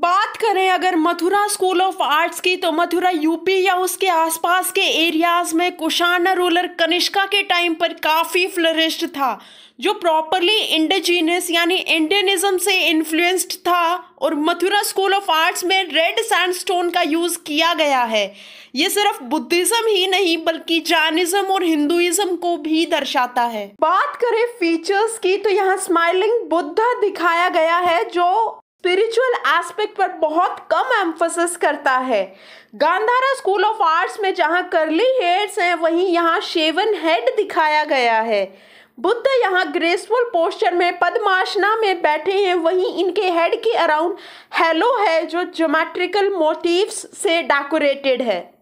बात करें अगर मथुरा स्कूल ऑफ आर्ट्स की तो मथुरा यूपी या उसके आसपास के एरियाज में कुशाना रूलर कनिष्का के टाइम पर काफ़ी फ्लरिश्ड था जो प्रॉपरली इंडिजीनियस यानी इंडियनिज्म से इन्फ्लुएंस्ड था और मथुरा स्कूल ऑफ आर्ट्स में रेड सैंडस्टोन का यूज़ किया गया है ये सिर्फ बुद्धिज़्म ही नहीं बल्कि जैनिज़्म और हिंदुइज़्म को भी दर्शाता है बात करें फीचर्स की तो यहाँ स्माइलिंग बुद्धा दिखाया गया है जो स्पिरिचुअल एस्पेक्ट पर बहुत कम एम्फोसिस करता है गांधारा स्कूल ऑफ आर्ट्स में जहाँ करली हेयर्स हैं वहीं यहाँ शेवन हेड दिखाया गया है बुद्ध यहाँ ग्रेसफुल पोस्चर में पद्माशना में बैठे हैं वहीं इनके हेड के अराउंड हेलो है जो जोमेट्रिकल मोटिव्स से डेकोरेटेड है